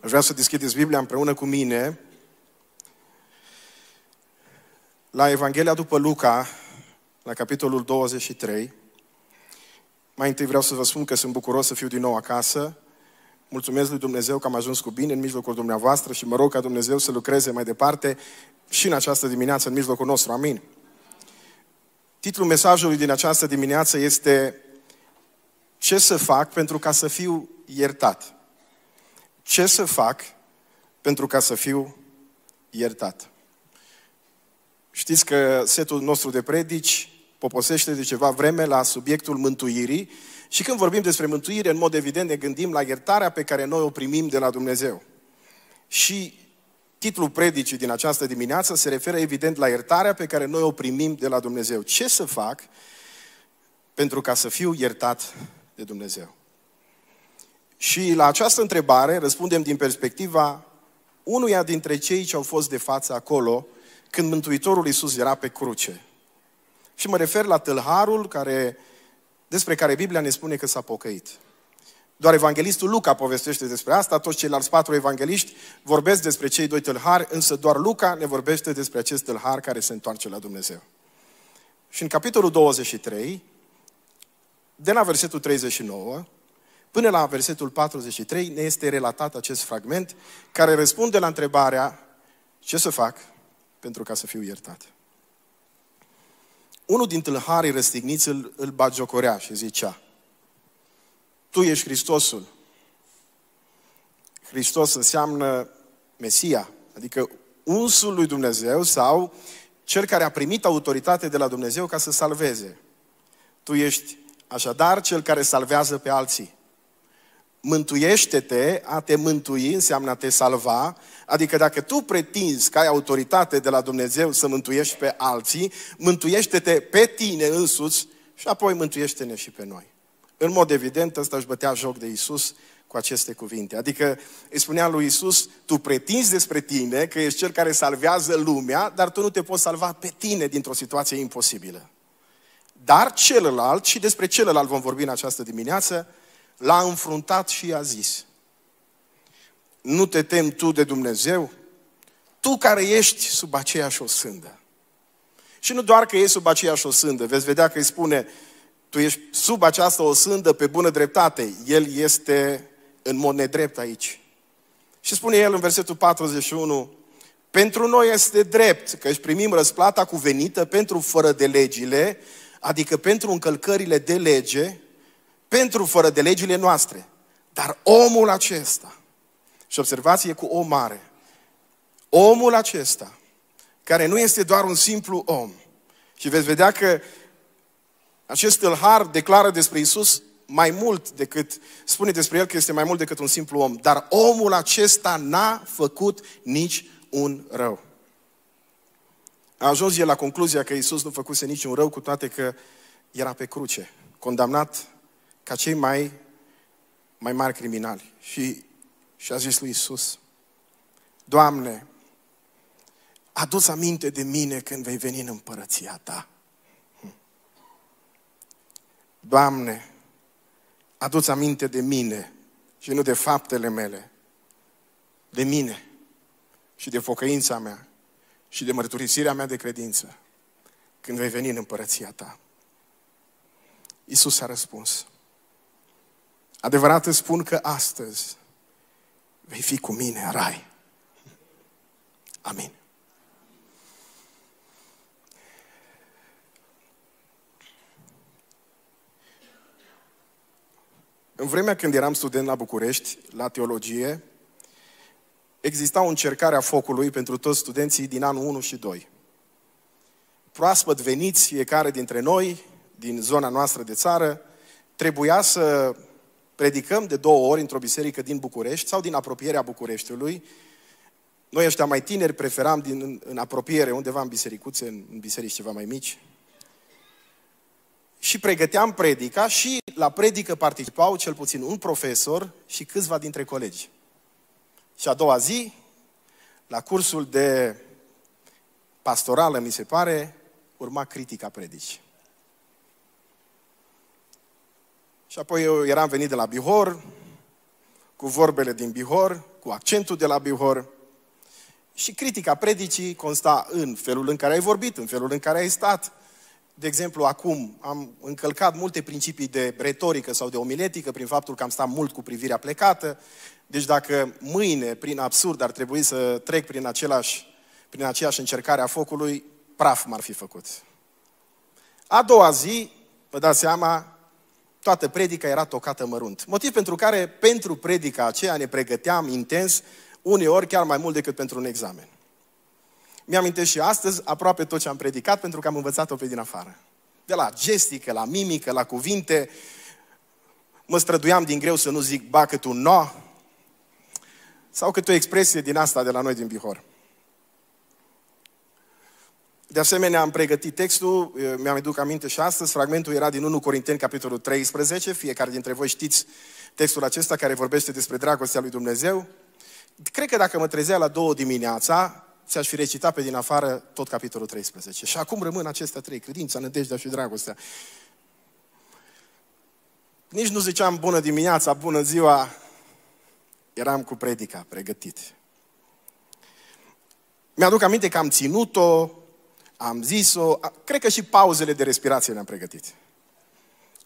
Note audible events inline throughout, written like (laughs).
Aș vrea să deschideți Biblia împreună cu mine la Evanghelia după Luca, la capitolul 23. Mai întâi vreau să vă spun că sunt bucuros să fiu din nou acasă. Mulțumesc lui Dumnezeu că am ajuns cu bine în mijlocul dumneavoastră și mă rog ca Dumnezeu să lucreze mai departe și în această dimineață în mijlocul nostru. Amin. Titlul mesajului din această dimineață este Ce să fac pentru ca să fiu iertat? ce să fac pentru ca să fiu iertat. Știți că setul nostru de predici poposește de ceva vreme la subiectul mântuirii și când vorbim despre mântuire, în mod evident ne gândim la iertarea pe care noi o primim de la Dumnezeu. Și titlul predicii din această dimineață se referă evident la iertarea pe care noi o primim de la Dumnezeu. Ce să fac pentru ca să fiu iertat de Dumnezeu? Și la această întrebare răspundem din perspectiva unuia dintre cei ce au fost de față acolo când Mântuitorul Iisus era pe cruce. Și mă refer la tâlharul care, despre care Biblia ne spune că s-a pocăit. Doar evanghelistul Luca povestește despre asta, toți ceilalți patru evangeliști vorbesc despre cei doi tâlhari, însă doar Luca ne vorbește despre acest tâlhar care se întoarce la Dumnezeu. Și în capitolul 23, de la versetul 39, Până la versetul 43 ne este relatat acest fragment care răspunde la întrebarea ce să fac pentru ca să fiu iertat. Unul din tâlharii răstigniți îl, îl bagiocorea și zicea Tu ești Hristosul. Hristos înseamnă Mesia, adică unsul lui Dumnezeu sau cel care a primit autoritate de la Dumnezeu ca să salveze. Tu ești așadar cel care salvează pe alții. Mântuiește-te, a te mântui înseamnă a te salva, adică dacă tu pretinzi că ai autoritate de la Dumnezeu să mântuiești pe alții, mântuiește-te pe tine însuți și apoi mântuiește-ne și pe noi. În mod evident, ăsta își bătea joc de Isus cu aceste cuvinte. Adică îi spunea lui Isus, tu pretinzi despre tine că ești cel care salvează lumea, dar tu nu te poți salva pe tine dintr-o situație imposibilă. Dar celălalt, și despre celălalt vom vorbi în această dimineață, l-a înfruntat și i-a zis, nu te temi tu de Dumnezeu? Tu care ești sub aceeași osândă. Și nu doar că ești sub aceeași osândă, veți vedea că îi spune, tu ești sub această osândă pe bună dreptate, el este în mod nedrept aici. Și spune el în versetul 41, pentru noi este drept că își primim răsplata cuvenită pentru fără de legile, adică pentru încălcările de lege, pentru fără de legile noastre. Dar omul acesta, și observație cu o mare, omul acesta, care nu este doar un simplu om, și veți vedea că acest tâlhar declară despre Isus mai mult decât, spune despre el că este mai mult decât un simplu om, dar omul acesta n-a făcut nici un rău. A ajuns el la concluzia că Isus nu făcuse niciun rău, cu toate că era pe cruce, condamnat ca cei mai, mai mari criminali. Și, și a zis lui Isus, Doamne, adu-ți aminte de mine când vei veni în împărăția Ta. Doamne, adu-ți aminte de mine și nu de faptele mele, de mine și de focăința mea și de mărturisirea mea de credință când vei veni în împărăția ta. Isus a răspuns, Adevărat îți spun că astăzi vei fi cu mine în rai. Amin. În vremea când eram student la București, la teologie, exista o încercare a focului pentru toți studenții din anul 1 și 2. Proaspăt veniți fiecare dintre noi, din zona noastră de țară, trebuia să predicăm de două ori într-o biserică din București sau din apropierea Bucureștiului. Noi ăștia mai tineri preferam din, în, în apropiere, undeva în bisericuțe, în, în biserici ceva mai mici. Și pregăteam predica și la predică participau cel puțin un profesor și câțiva dintre colegi. Și a doua zi, la cursul de pastorală, mi se pare, urma critica predicii. Și apoi eu eram venit de la Bihor, cu vorbele din Bihor, cu accentul de la Bihor. Și critica predicii consta în felul în care ai vorbit, în felul în care ai stat. De exemplu, acum am încălcat multe principii de retorică sau de omiletică prin faptul că am stat mult cu privirea plecată. Deci dacă mâine, prin absurd, ar trebui să trec prin, același, prin aceeași încercare a focului, praf m-ar fi făcut. A doua zi, vă dați seama, toată predica era tocată mărunt. Motiv pentru care pentru predica aceea ne pregăteam intens, uneori chiar mai mult decât pentru un examen. mi am și astăzi aproape tot ce am predicat pentru că am învățat-o pe din afară. De la gestică, la mimică, la cuvinte, mă străduiam din greu să nu zic ba cât un no, sau cât o expresie din asta de la noi din Bihor. De asemenea, am pregătit textul, eh, mi-am aduc aminte și astăzi, fragmentul era din 1 Corinteni, capitolul 13, fiecare dintre voi știți textul acesta care vorbește despre dragostea lui Dumnezeu. Cred că dacă mă trezea la două dimineața, ți-aș fi recitat pe din afară tot capitolul 13. Și acum rămân acestea trei, credința, nădejdea și dragostea. Nici nu ziceam bună dimineața, bună ziua, eram cu predica pregătit. Mi-aduc aminte că am ținut-o, am zis-o, cred că și pauzele de respirație le-am pregătit.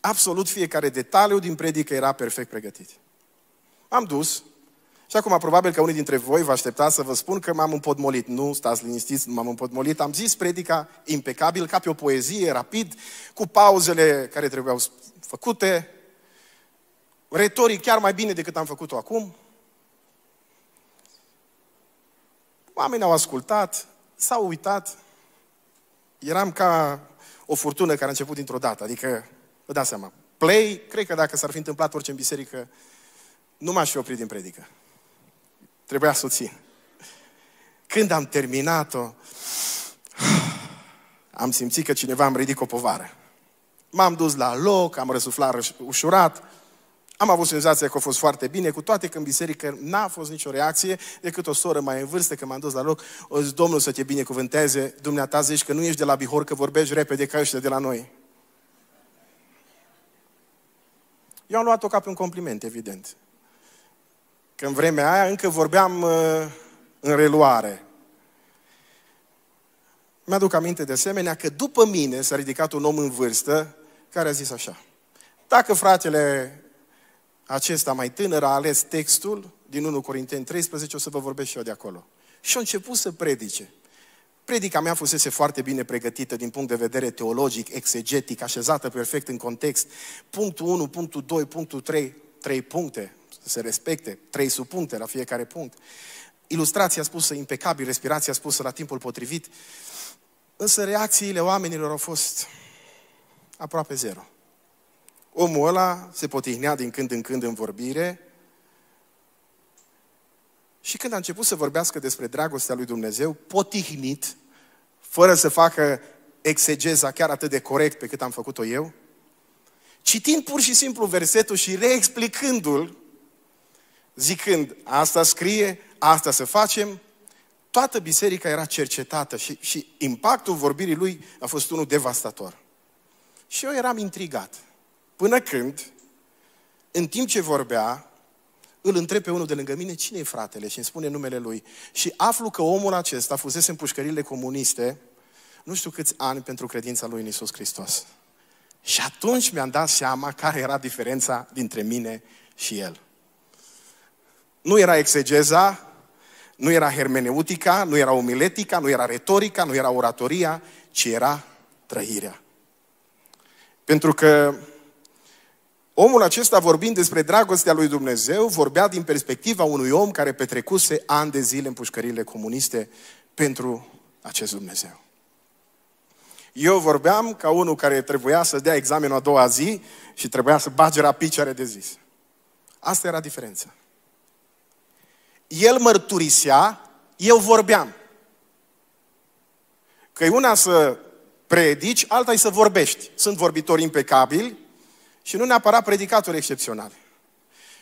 Absolut fiecare detaliu din predică era perfect pregătit. Am dus și acum probabil că unii dintre voi vă aștepta să vă spun că m-am împodmolit. Nu, stați liniștiți, nu m-am împodmolit. Am zis predica impecabil, ca pe o poezie, rapid, cu pauzele care trebuiau făcute, retoric chiar mai bine decât am făcut-o acum. Oamenii au ascultat, s-au uitat, eram ca o furtună care a început dintr-o dată, adică, vă dați seama, play, cred că dacă s-ar fi întâmplat orice în biserică, nu m-aș fi oprit din predică. Trebuia să o țin. Când am terminat-o, am simțit că cineva îmi ridică o povară. M-am dus la loc, am răsuflat ușurat, am avut senzația că a fost foarte bine, cu toate că în biserică n-a fost nicio reacție, decât o soră mai în vârstă, că m-am dus la loc, o zis, Domnul să te binecuvânteze, dumneata zici că nu ești de la Bihor, că vorbești repede ca ăștia de la noi. Eu am luat-o ca pe un compliment, evident. Că în vremea aia încă vorbeam uh, în reluare. Mi-aduc aminte de asemenea că după mine s-a ridicat un om în vârstă care a zis așa. Dacă fratele acesta mai tânăr a ales textul din 1 Corinteni 13, o să vă vorbesc și eu de acolo. Și a început să predice. Predica mea fusese foarte bine pregătită din punct de vedere teologic, exegetic, așezată perfect în context. Punctul 1, punctul 2, punctul 3, 3 puncte, să se respecte, 3 subpuncte la fiecare punct. Ilustrația spusă impecabil, respirația spusă la timpul potrivit. Însă reacțiile oamenilor au fost aproape zero. Omul ăla se potihnea din când în când în vorbire și când a început să vorbească despre dragostea lui Dumnezeu, potihnit, fără să facă exegeza chiar atât de corect pe cât am făcut-o eu, citind pur și simplu versetul și reexplicându-l, zicând, asta scrie, asta să facem, toată biserica era cercetată și, și impactul vorbirii lui a fost unul devastator. Și eu eram intrigat. Până când, în timp ce vorbea, îl întreb pe unul de lângă mine, cine e fratele? Și îmi spune numele lui. Și aflu că omul acesta fusese în pușcările comuniste nu știu câți ani pentru credința lui în Isus Hristos. Și atunci mi-am dat seama care era diferența dintre mine și el. Nu era exegeza, nu era hermeneutica, nu era umiletica, nu era retorica, nu era oratoria, ci era trăirea. Pentru că Omul acesta, vorbind despre dragostea lui Dumnezeu, vorbea din perspectiva unui om care petrecuse ani de zile în pușcările comuniste pentru acest Dumnezeu. Eu vorbeam ca unul care trebuia să dea examenul a doua zi și trebuia să bage la picioare de zis. Asta era diferența. El mărturisea, eu vorbeam. Că una să predici, alta e să vorbești. Sunt vorbitori impecabili, și nu neapărat predicatori excepționali.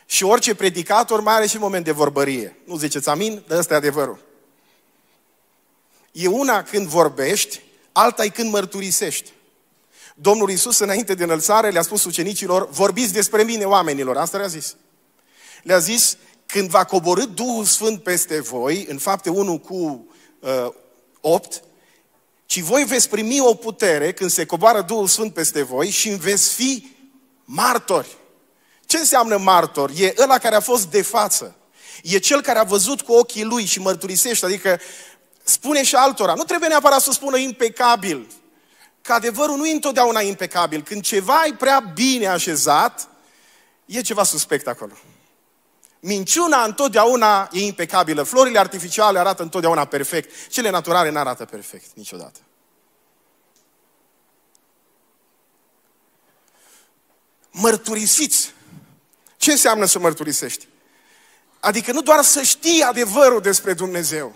Și orice predicator mai are și moment de vorbărie. Nu ziceți amin, dar ăsta e adevărul. E una când vorbești, alta e când mărturisești. Domnul Isus, înainte de înălțare, le-a spus ucenicilor, vorbiți despre mine oamenilor. Asta le-a zis. Le-a zis, când va coborâ Duhul Sfânt peste voi, în fapte 1 cu uh, 8, ci voi veți primi o putere când se coboară Duhul Sfânt peste voi și veți fi Martori. Ce înseamnă martor? E ăla care a fost de față. E cel care a văzut cu ochii lui și mărturisește, adică spune și altora. Nu trebuie neapărat să spună impecabil, că adevărul nu e întotdeauna impecabil. Când ceva e prea bine așezat, e ceva suspect acolo. Minciuna întotdeauna e impecabilă. Florile artificiale arată întotdeauna perfect. Cele naturale nu arată perfect niciodată. mărturisiți. Ce înseamnă să mărturisești? Adică nu doar să știi adevărul despre Dumnezeu,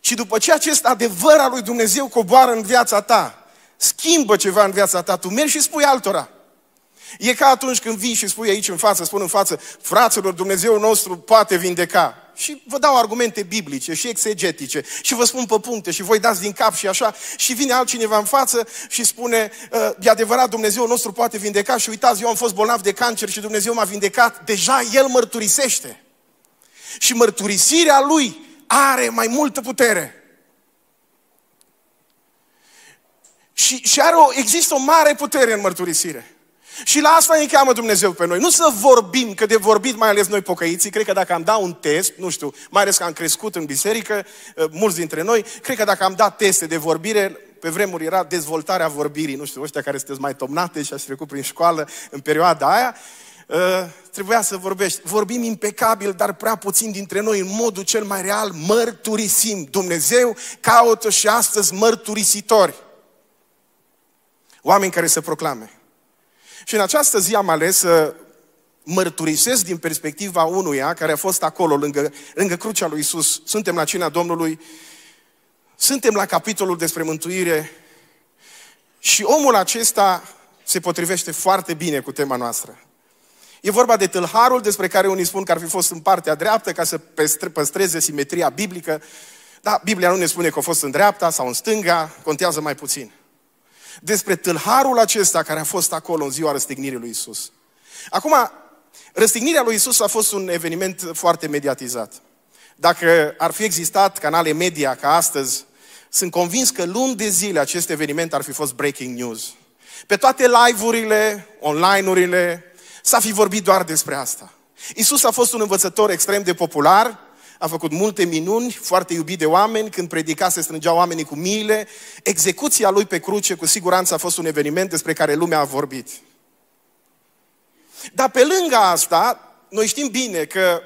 ci după ce acest adevăr al lui Dumnezeu coboară în viața ta, schimbă ceva în viața ta, tu mergi și spui altora. E ca atunci când vii și spui aici în față, spun în față, fraților, Dumnezeu nostru poate vindeca și vă dau argumente biblice și exegetice și vă spun pe puncte și voi dați din cap și așa și vine altcineva în față și spune ă, e adevărat, Dumnezeu nostru poate vindeca și uitați, eu am fost bolnav de cancer și Dumnezeu m-a vindecat. Deja El mărturisește. Și mărturisirea Lui are mai multă putere. Și, și are o, există o mare putere în mărturisire. Și la asta ne cheamă Dumnezeu pe noi. Nu să vorbim, că de vorbit, mai ales noi pocăiții, cred că dacă am dat un test, nu știu, mai ales că am crescut în biserică, ă, mulți dintre noi, cred că dacă am dat teste de vorbire, pe vremuri era dezvoltarea vorbirii, nu știu, ăștia care sunteți mai tomnate și ați trecut prin școală în perioada aia, ă, trebuia să vorbești. Vorbim impecabil, dar prea puțin dintre noi, în modul cel mai real, mărturisim. Dumnezeu caută și astăzi mărturisitori. Oameni care se proclame. Și în această zi am ales să mărturisesc din perspectiva unuia care a fost acolo, lângă, lângă crucea lui Isus. Suntem la cina Domnului, suntem la capitolul despre mântuire și omul acesta se potrivește foarte bine cu tema noastră. E vorba de tâlharul despre care unii spun că ar fi fost în partea dreaptă ca să păstreze simetria biblică, dar Biblia nu ne spune că a fost în dreapta sau în stânga, contează mai puțin despre tâlharul acesta care a fost acolo în ziua răstignirii lui Isus. Acum, răstignirea lui Isus a fost un eveniment foarte mediatizat. Dacă ar fi existat canale media ca astăzi, sunt convins că luni de zile acest eveniment ar fi fost breaking news. Pe toate live-urile, online-urile, s-a fi vorbit doar despre asta. Isus a fost un învățător extrem de popular, a făcut multe minuni, foarte iubit de oameni, când predica se strângeau oamenii cu miile. Execuția lui pe cruce cu siguranță a fost un eveniment despre care lumea a vorbit. Dar pe lângă asta, noi știm bine că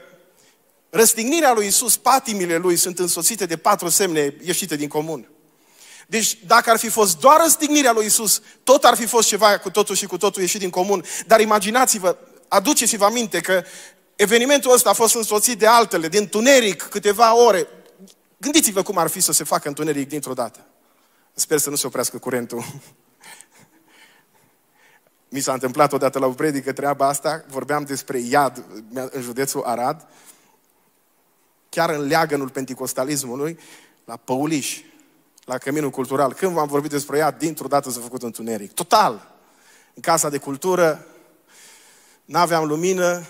răstignirea lui Isus, patimile lui sunt însoțite de patru semne ieșite din comun. Deci dacă ar fi fost doar răstignirea lui Isus, tot ar fi fost ceva cu totul și cu totul ieșit din comun. Dar imaginați-vă, aduceți-vă aminte că Evenimentul ăsta a fost însoțit de altele, din tuneric, câteva ore. Gândiți-vă cum ar fi să se facă în tuneric dintr-o dată. Sper să nu se oprească curentul. (laughs) Mi s-a întâmplat odată la o predică treaba asta, vorbeam despre iad în județul Arad, chiar în leagănul penticostalismului, la Păuliș, la Căminul Cultural. Când v-am vorbit despre iad, dintr-o dată s-a făcut întuneric. Total! În casa de cultură, n-aveam lumină,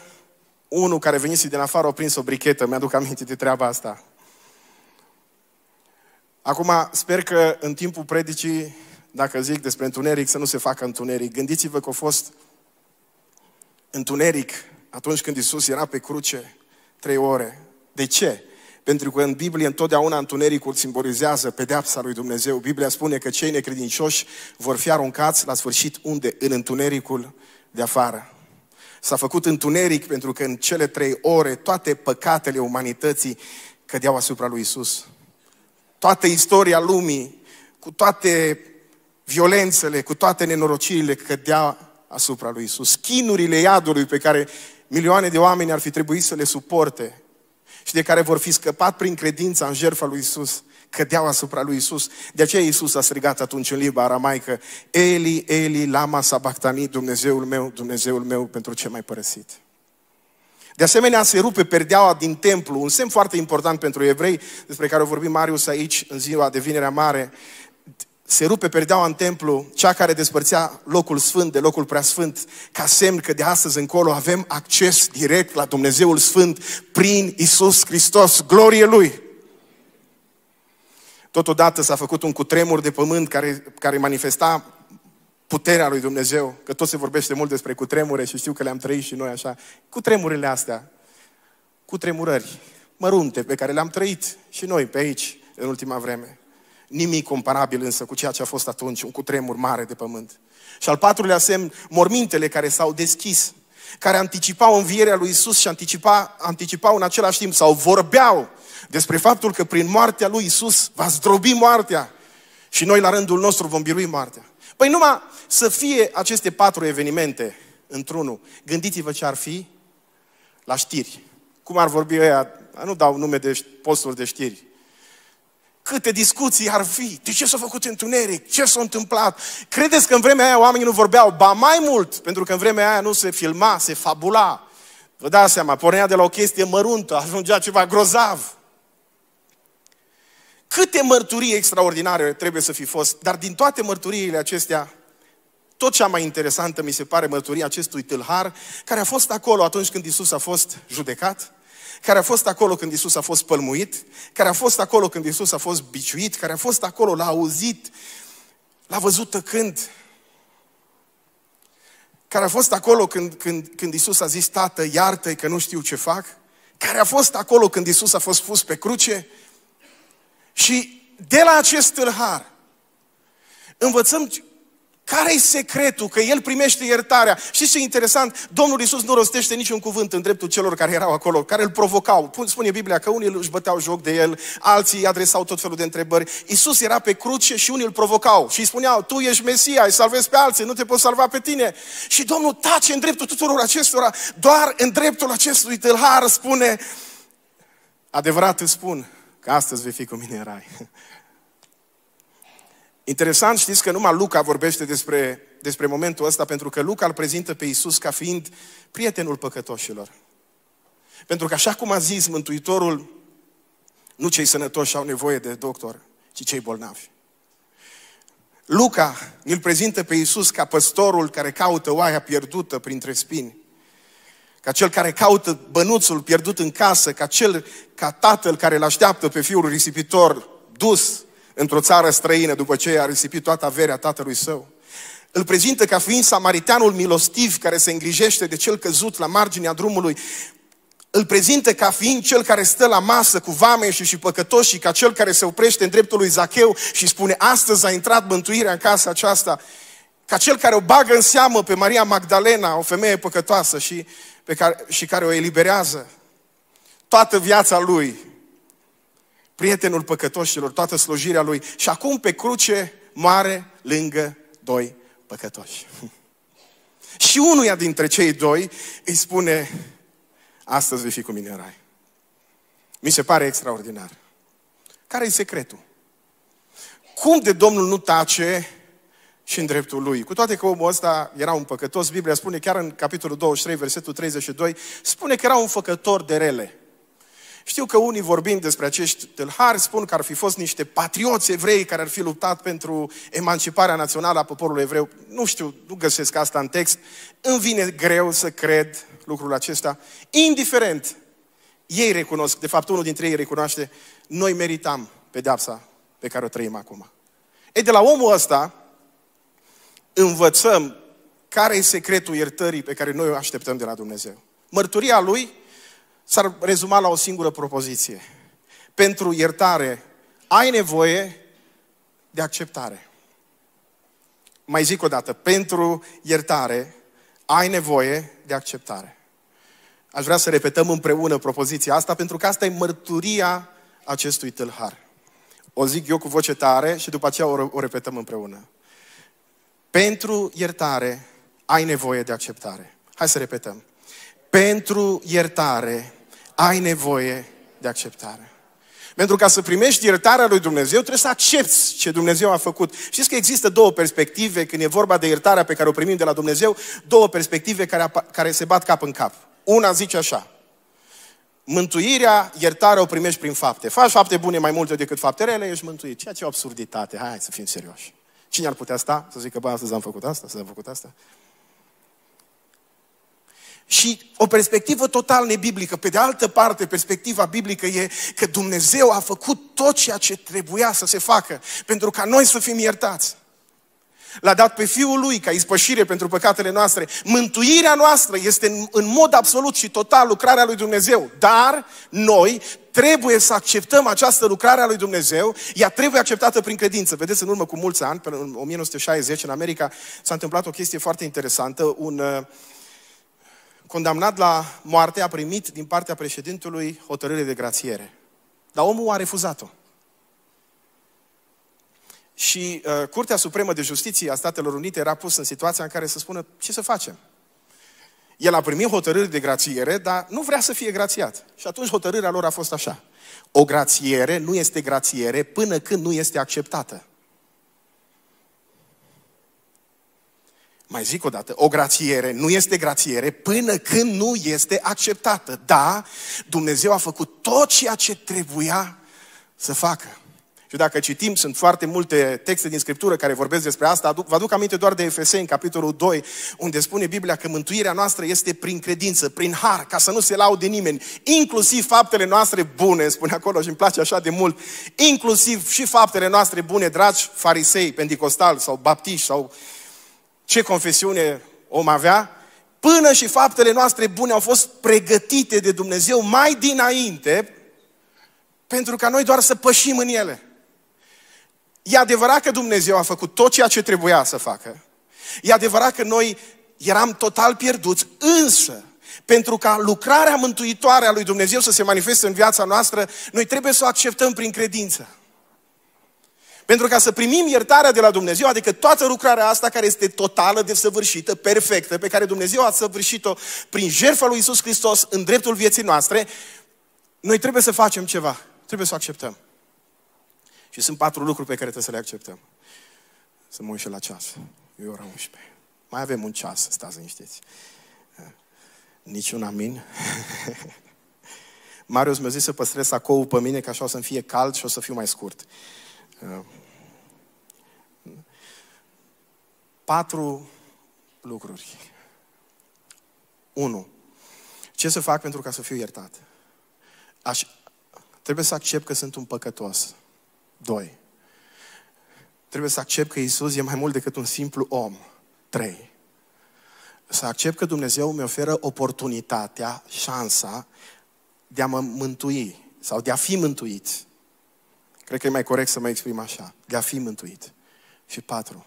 unul care venise din afară, a prins o brichetă, mi-aduc aminte de treaba asta. Acum, sper că în timpul predicii, dacă zic despre întuneric, să nu se facă întuneric. Gândiți-vă că a fost întuneric atunci când Isus era pe cruce trei ore. De ce? Pentru că în Biblie întotdeauna întunericul simbolizează pedeapsa lui Dumnezeu. Biblia spune că cei necredincioși vor fi aruncați la sfârșit unde? În întunericul de afară. S-a făcut întuneric pentru că în cele trei ore toate păcatele umanității cădeau asupra lui Isus. Toată istoria lumii, cu toate violențele, cu toate nenorocirile cădea asupra lui Isus. Chinurile iadului pe care milioane de oameni ar fi trebuit să le suporte și de care vor fi scăpat prin credința în jertfa lui Isus, cădeau asupra lui Isus. De aceea Isus a strigat atunci în limba aramaică, Eli, Eli, lama sabachthani, Dumnezeul meu, Dumnezeul meu, pentru ce mai părăsit? De asemenea, se rupe perdeaua din templu, un semn foarte important pentru evrei, despre care o vorbim Marius aici în ziua de Vinerea Mare. Se rupe perdeaua în templu, cea care despărțea locul sfânt de locul preasfânt, ca semn că de astăzi încolo avem acces direct la Dumnezeul Sfânt prin Isus Hristos, glorie Lui! Totodată s-a făcut un cutremur de pământ care, care manifesta puterea lui Dumnezeu, că tot se vorbește mult despre cutremure și știu că le-am trăit și noi așa. Cutremurile astea, cutremurări mărunte pe care le-am trăit și noi pe aici în ultima vreme. Nimic comparabil însă cu ceea ce a fost atunci, un cutremur mare de pământ. Și al patrulea semn, mormintele care s-au deschis, care anticipau învierea lui Isus și anticipa, anticipau în același timp sau vorbeau despre faptul că prin moartea lui Isus va zdrobi moartea și noi la rândul nostru vom birui moartea. Păi numai să fie aceste patru evenimente într-unul. Gândiți-vă ce ar fi la știri. Cum ar vorbi ăia, nu dau nume de posturi de știri, Câte discuții ar fi? De ce s-a făcut întuneric? Ce s-a întâmplat? Credeți că în vremea aia oamenii nu vorbeau? Ba mai mult, pentru că în vremea aia nu se filma, se fabula. Vă dați seama, pornea de la o chestie măruntă, ajungea ceva grozav. Câte mărturii extraordinare trebuie să fi fost, dar din toate mărturiile acestea, tot cea mai interesantă mi se pare mărturia acestui tâlhar, care a fost acolo atunci când Isus a fost judecat, care a fost acolo când Isus a fost pălmuit, care a fost acolo când Isus a fost biciuit, care a fost acolo, l-a auzit, l-a văzut tăcând, care a fost acolo când, când, când Isus a zis, Tată, iartă-i că nu știu ce fac, care a fost acolo când Isus a fost pus pe cruce, și de la acest tâlhar învățăm care e secretul? Că el primește iertarea. Și ce e interesant? Domnul Iisus nu rostește niciun cuvânt în dreptul celor care erau acolo, care îl provocau. Spune Biblia că unii își băteau joc de el, alții adresau tot felul de întrebări. Iisus era pe cruce și unii îl provocau și îi spuneau, tu ești Mesia, îi salvezi pe alții, nu te poți salva pe tine. Și Domnul tace în dreptul tuturor acestora, doar în dreptul acestui tâlhar spune, adevărat îți spun, că astăzi vei fi cu mine în rai. Interesant, știți că numai Luca vorbește despre, despre momentul ăsta, pentru că Luca îl prezintă pe Iisus ca fiind prietenul păcătoșilor. Pentru că așa cum a zis Mântuitorul, nu cei sănătoși au nevoie de doctor, ci cei bolnavi. Luca îl prezintă pe Iisus ca păstorul care caută oaia pierdută printre spini ca cel care caută bănuțul pierdut în casă, ca cel, ca tatăl care îl așteaptă pe fiul risipitor dus într-o țară străină după ce a risipit toată averea tatălui său. Îl prezintă ca fiind samaritanul milostiv care se îngrijește de cel căzut la marginea drumului. Îl prezintă ca fiind cel care stă la masă cu vame și, și păcătoși, ca cel care se oprește în dreptul lui Zacheu și spune astăzi a intrat mântuirea în casa aceasta. Ca cel care o bagă în seamă pe Maria Magdalena, o femeie păcătoasă și, pe care, și care o eliberează. Toată viața lui, prietenul păcătoșilor, toată slujirea lui. Și acum pe cruce mare lângă doi păcătoși. (laughs) și unuia dintre cei doi îi spune, astăzi vei fi cu mine în rai. Mi se pare extraordinar. Care i secretul? Cum de Domnul nu tace și în dreptul lui. Cu toate că omul ăsta era un păcătos, Biblia spune chiar în capitolul 23, versetul 32, spune că era un făcător de rele. Știu că unii vorbind despre acești tâlhari spun că ar fi fost niște patrioți evrei care ar fi luptat pentru emanciparea națională a poporului evreu. Nu știu, nu găsesc asta în text. Îmi vine greu să cred lucrul acesta. Indiferent, ei recunosc, de fapt unul dintre ei recunoaște, noi meritam pedapsa pe care o trăim acum. E de la omul ăsta, învățăm care e secretul iertării pe care noi o așteptăm de la Dumnezeu. Mărturia lui s-ar rezuma la o singură propoziție. Pentru iertare ai nevoie de acceptare. Mai zic o dată, pentru iertare ai nevoie de acceptare. Aș vrea să repetăm împreună propoziția asta, pentru că asta e mărturia acestui tâlhar. O zic eu cu voce tare și după aceea o, o repetăm împreună. Pentru iertare ai nevoie de acceptare. Hai să repetăm. Pentru iertare ai nevoie de acceptare. Pentru ca să primești iertarea lui Dumnezeu, trebuie să accepti ce Dumnezeu a făcut. Știți că există două perspective când e vorba de iertarea pe care o primim de la Dumnezeu, două perspective care, care se bat cap în cap. Una zice așa, mântuirea, iertarea o primești prin fapte. Faci fapte bune mai multe decât fapte rele, ești mântuit. Ceea ce e o absurditate, hai să fim serioși. Cine ar putea sta să zică, bă, astăzi am făcut asta, astăzi am făcut asta? Și o perspectivă total nebiblică. Pe de altă parte, perspectiva biblică e că Dumnezeu a făcut tot ceea ce trebuia să se facă pentru ca noi să fim iertați. L-a dat pe Fiul Lui ca ispășire pentru păcatele noastre. Mântuirea noastră este în, în mod absolut și total lucrarea Lui Dumnezeu. Dar noi trebuie să acceptăm această lucrare a Lui Dumnezeu. Ea trebuie acceptată prin credință. Vedeți, în urmă cu mulți ani, până în 1960, în America, s-a întâmplat o chestie foarte interesantă. Un uh, condamnat la moarte a primit din partea președintelui hotărâre de grațiere. Dar omul a refuzat-o. Și uh, Curtea Supremă de Justiție a Statelor Unite era pusă în situația în care să spună ce să facem. El a primit hotărâri de grațiere, dar nu vrea să fie grațiat. Și atunci hotărârea lor a fost așa. O grațiere nu este grațiere până când nu este acceptată. Mai zic o dată, o grațiere nu este grațiere până când nu este acceptată. Da, Dumnezeu a făcut tot ceea ce trebuia să facă. Și dacă citim, sunt foarte multe texte din Scriptură care vorbesc despre asta. Vă aduc aminte doar de Efeseni, capitolul 2, unde spune Biblia că mântuirea noastră este prin credință, prin har, ca să nu se laude nimeni. Inclusiv faptele noastre bune, spune acolo și îmi place așa de mult, inclusiv și faptele noastre bune, dragi farisei, pentecostali sau baptiști sau ce confesiune om avea, până și faptele noastre bune au fost pregătite de Dumnezeu mai dinainte, pentru ca noi doar să pășim în ele. E adevărat că Dumnezeu a făcut tot ceea ce trebuia să facă. E adevărat că noi eram total pierduți, însă, pentru ca lucrarea mântuitoare a lui Dumnezeu să se manifeste în viața noastră, noi trebuie să o acceptăm prin credință. Pentru ca să primim iertarea de la Dumnezeu, adică toată lucrarea asta care este totală, desăvârșită, perfectă, pe care Dumnezeu a săvârșit-o prin jertfa lui Isus Hristos în dreptul vieții noastre, noi trebuie să facem ceva, trebuie să o acceptăm. Și sunt patru lucruri pe care trebuie să le acceptăm. Să mă la ceas. E ora 11. Mai avem un ceas, stați liniștiți. un amin. (laughs) Marius mi-a zis să păstrez sacoul pe mine, că așa o să-mi fie cald și o să fiu mai scurt. Patru lucruri. Unu. Ce să fac pentru ca să fiu iertat? Aș, trebuie să accept că sunt un păcătos. Doi. Trebuie să accept că Isus e mai mult decât un simplu om. Trei. Să accept că Dumnezeu mi oferă oportunitatea, șansa de a mă mântui sau de a fi mântuit. Cred că e mai corect să mă exprim așa. De a fi mântuit. Și patru.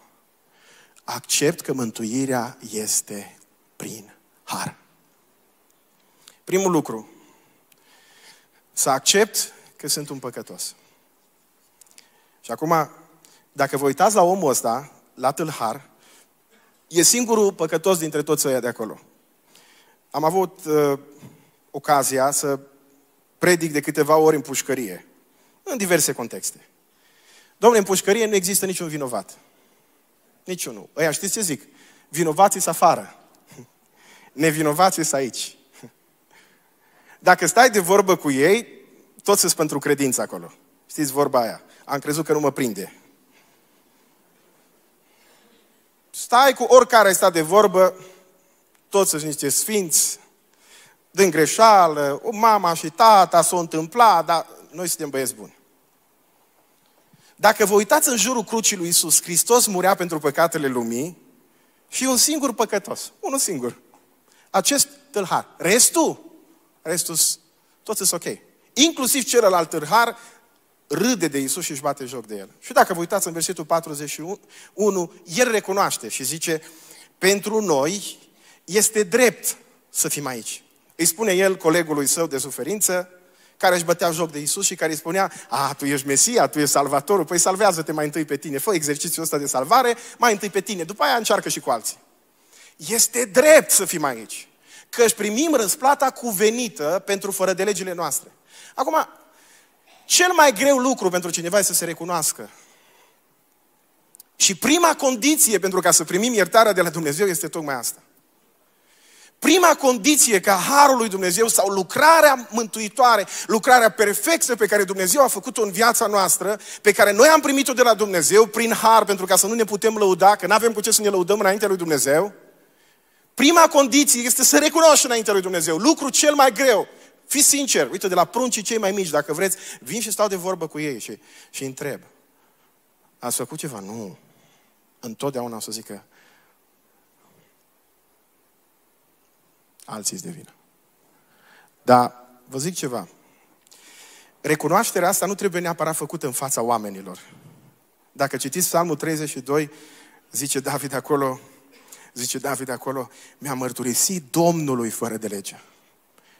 Accept că mântuirea este prin har. Primul lucru. Să accept că sunt un păcătos. Și acum, dacă vă uitați la omul ăsta, la tâlhar, e singurul păcătos dintre toți ăia de acolo. Am avut uh, ocazia să predic de câteva ori în pușcărie, în diverse contexte. Domnule, în pușcărie nu există niciun vinovat. Niciunul. Ăia știți ce zic? Vinovații sunt afară. Nevinovații sunt aici. Dacă stai de vorbă cu ei, toți sunt pentru credință acolo. Știți vorba aia. Am crezut că nu mă prinde. Stai cu oricare ai stat de vorbă, toți sunt niște sfinți, din greșeală, mama și tata s-au întâmplat, dar noi suntem băieți buni. Dacă vă uitați în jurul crucii lui Isus, Hristos murea pentru păcatele lumii și un singur păcătos, unul singur, acest tâlhar. Restul, restul, toți sunt ok. Inclusiv celălalt tâlhar râde de Isus și își bate joc de el. Și dacă vă uitați în versetul 41, el recunoaște și zice, pentru noi este drept să fim aici. Îi spune el colegului său de suferință, care își bătea joc de Isus și care îi spunea, a, tu ești Mesia, tu ești Salvatorul, păi salvează-te mai întâi pe tine, fă exercițiul ăsta de salvare, mai întâi pe tine, după aia încearcă și cu alții. Este drept să fim aici, că își primim răsplata cuvenită pentru fără de legile noastre. Acum, cel mai greu lucru pentru cineva este să se recunoască. Și prima condiție pentru ca să primim iertarea de la Dumnezeu este tocmai asta. Prima condiție ca harul lui Dumnezeu sau lucrarea mântuitoare, lucrarea perfectă pe care Dumnezeu a făcut-o în viața noastră, pe care noi am primit-o de la Dumnezeu prin har, pentru ca să nu ne putem lăuda, că nu avem cu ce să ne lăudăm înaintea lui Dumnezeu. Prima condiție este să recunoști înaintea lui Dumnezeu. Lucru cel mai greu. Fii sincer, uite, de la pruncii cei mai mici, dacă vreți, vin și stau de vorbă cu ei și, și întreb. Ați făcut ceva? Nu. Întotdeauna o să zică alții îți devină. Dar vă zic ceva. Recunoașterea asta nu trebuie neapărat făcută în fața oamenilor. Dacă citiți Psalmul 32, zice David acolo, zice David acolo, mi-a mărturisit Domnului fără de legea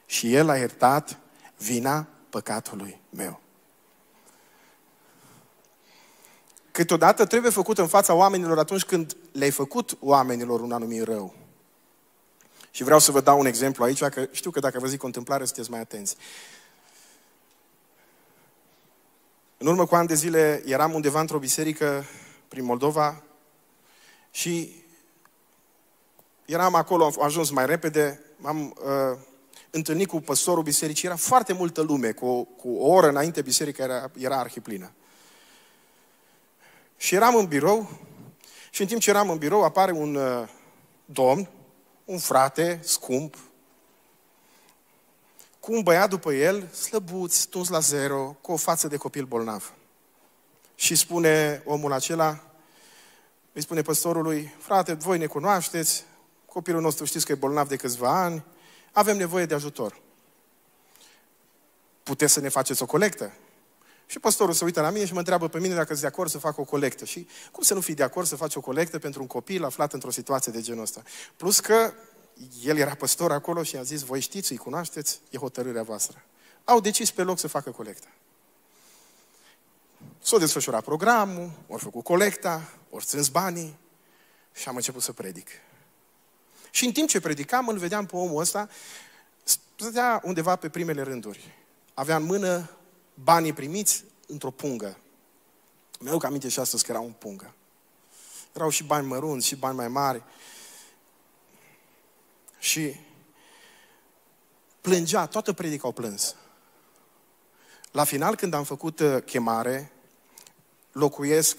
și El a iertat vina păcatului meu. Câteodată trebuie făcut în fața oamenilor atunci când le-ai făcut oamenilor un anumit rău. Și vreau să vă dau un exemplu aici, că știu că dacă vă zic o întâmplare, sunteți mai atenți. În urmă cu ani de zile eram undeva într-o biserică prin Moldova și eram acolo, am ajuns mai repede, am uh, întâlnit cu păstorul bisericii, era foarte multă lume, cu, cu o oră înainte biserica era, era arhiplină. Și eram în birou și în timp ce eram în birou apare un uh, domn, un frate scump, cu un băiat după el, slăbuț, tuns la zero, cu o față de copil bolnav. Și spune omul acela, îi spune păstorului, frate, voi ne cunoașteți, copilul nostru știți că e bolnav de câțiva ani, avem nevoie de ajutor. Puteți să ne faceți o colectă? Și pastorul se uită la mine și mă întreabă pe mine dacă sunt de acord să fac o colectă. Și cum să nu fii de acord să faci o colectă pentru un copil aflat într-o situație de genul ăsta? Plus că el era păstor acolo și a zis, voi știți, îi cunoașteți, e hotărârea voastră. Au decis pe loc să facă colecta. S-a desfășurat programul, ori făcut colecta, ori strâns banii și am început să predic. Și în timp ce predicam, îl vedeam pe omul ăsta, stătea undeva pe primele rânduri. Avea în mână banii primiți într-o pungă. Mi-au că aminte și astăzi că era un pungă. Erau și bani mărunți, și bani mai mari. Și plângea, toată predica au plâns. La final, când am făcut uh, chemare, locuiesc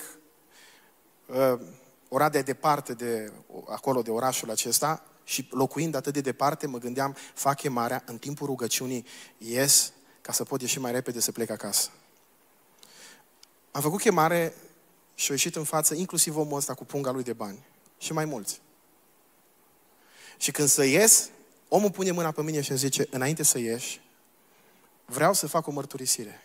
uh, Oradea e departe de acolo, de orașul acesta și locuind atât de departe, mă gândeam, fac chemarea, în timpul rugăciunii ies ca să pot ieși mai repede să plec acasă. Am făcut chemare și a ieșit în față inclusiv omul ăsta cu punga lui de bani. Și mai mulți. Și când să ies, omul pune mâna pe mine și îmi zice, înainte să ieși, vreau să fac o mărturisire.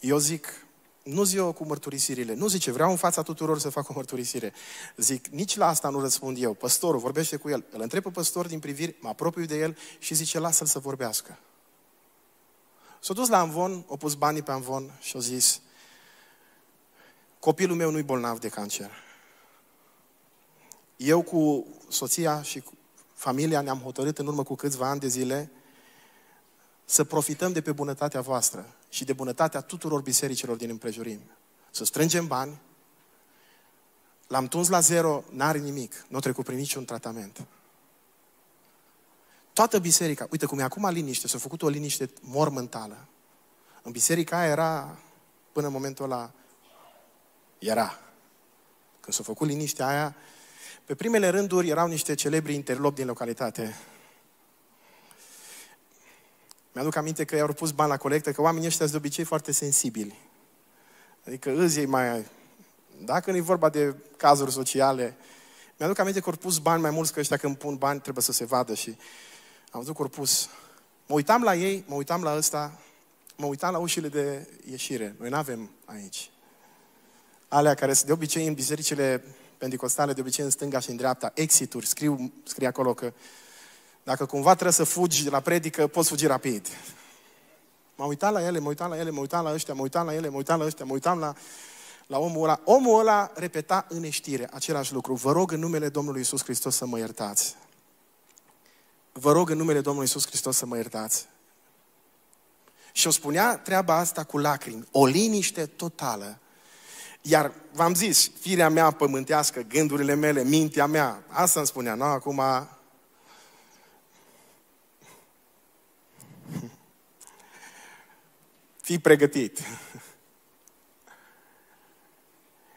Eu zic, nu zi eu cu mărturisirile. Nu zice, vreau în fața tuturor să fac o mărturisire. Zic, nici la asta nu răspund eu. Păstorul vorbește cu el. Îl întreb pe păstor din priviri, mă apropiu de el și zice, lasă-l să vorbească. S-a dus la Amvon, a pus banii pe Amvon și a zis, copilul meu nu-i bolnav de cancer. Eu cu soția și cu familia ne-am hotărât în urmă cu câțiva ani de zile să profităm de pe bunătatea voastră și de bunătatea tuturor bisericilor din împrejurimi. Să strângem bani, l-am tuns la zero, n-are nimic, nu a trecut prin niciun tratament. Toată biserica, uite cum e acum liniște, s-a făcut o liniște mormântală. În biserica aia era, până în momentul ăla, era. Când s-a făcut liniștea aia, pe primele rânduri erau niște celebri interlopi din localitate, mi-aduc aminte că i-au pus bani la colectă, că oamenii ăștia sunt de obicei foarte sensibili. Adică îți ei mai... Dacă nu i vorba de cazuri sociale, mi-aduc aminte că au pus bani mai mulți, că ăștia când pun bani trebuie să se vadă și am văzut că au pus. Mă uitam la ei, mă uitam la ăsta, mă uitam la ușile de ieșire. Noi nu avem aici. Alea care sunt de obicei în bisericile pentecostale, de obicei în stânga și în dreapta, exituri, scriu, scrie acolo că dacă cumva trebuie să fugi la predică, poți fugi rapid. M-am uitat la ele, m-am uitat la ele, m-am uitat la ăștia, m-am uitat la ele, m-am uitat la ăștia, m-am uitat la, la omul ăla. Omul ăla repeta în eștire același lucru. Vă rog în numele Domnului Isus Hristos să mă iertați. Vă rog în numele Domnului Isus Hristos să mă iertați. Și o spunea treaba asta cu lacrimi, o liniște totală. Iar v-am zis, firea mea pământească, gândurile mele, mintea mea, asta îmi spunea, nu, acum fii pregătit.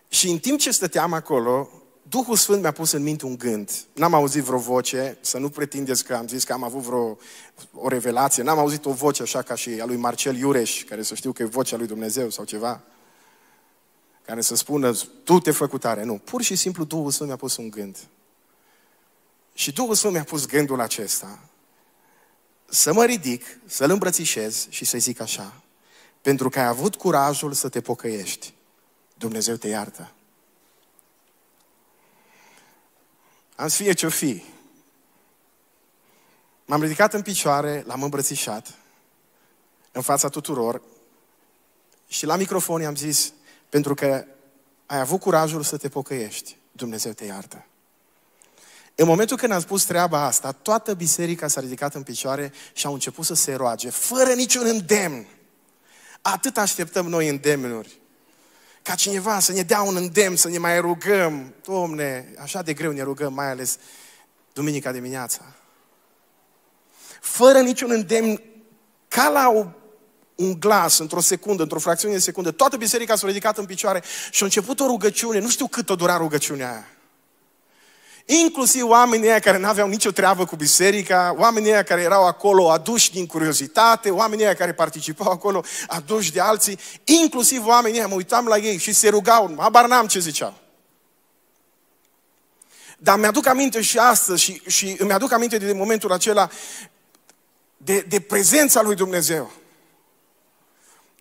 Și în timp ce stăteam acolo, Duhul Sfânt mi-a pus în minte un gând. N-am auzit vreo voce, să nu pretindeți că am zis că am avut vreo o revelație. N-am auzit o voce așa ca și a lui Marcel Iureș, care să știu că e vocea lui Dumnezeu sau ceva, care să spună, tu te făcutare. Nu, pur și simplu Duhul Sfânt mi-a pus un gând. Și Duhul Sfânt mi-a pus gândul acesta. Să mă ridic, să-L îmbrățișez și să-i zic așa pentru că ai avut curajul să te pocăiești. Dumnezeu te iartă. Am fie ce-o fi. M-am ridicat în picioare, l-am îmbrățișat în fața tuturor și la microfon i-am zis, pentru că ai avut curajul să te pocăiești, Dumnezeu te iartă. În momentul când am spus treaba asta, toată biserica s-a ridicat în picioare și au început să se roage, fără niciun îndemn. Atât așteptăm noi îndemnuri. Ca cineva să ne dea un îndemn, să ne mai rugăm. Domne, așa de greu ne rugăm, mai ales duminica dimineața. Fără niciun îndemn, ca la o, un glas, într-o secundă, într-o fracțiune de secundă, toată biserica s-a ridicat în picioare și a început o rugăciune, nu știu cât o dura rugăciunea aia inclusiv oamenii aia care nu aveau nicio treabă cu biserica, oamenii aia care erau acolo aduși din curiozitate, oamenii aia care participau acolo aduși de alții, inclusiv oamenii aia, mă uitam la ei și se rugau, abar n-am ce ziceau. Dar mi-aduc aminte și astăzi și, și îmi aduc aminte de momentul acela de, de prezența lui Dumnezeu.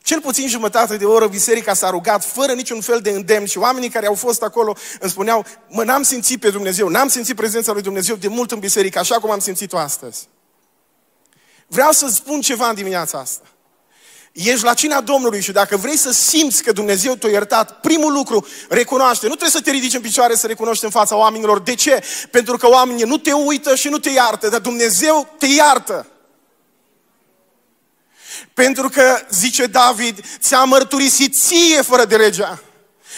Cel puțin jumătate de oră biserica s-a rugat fără niciun fel de îndemn și oamenii care au fost acolo îmi spuneau, mă, n-am simțit pe Dumnezeu, n-am simțit prezența lui Dumnezeu de mult în biserică, așa cum am simțit-o astăzi. Vreau să spun ceva în dimineața asta. Ești la cina Domnului și dacă vrei să simți că Dumnezeu te-a iertat, primul lucru, recunoaște. Nu trebuie să te ridici în picioare să recunoști în fața oamenilor. De ce? Pentru că oamenii nu te uită și nu te iartă, dar Dumnezeu te iartă. Pentru că, zice David, ți-a mărturisit ție fără de legea.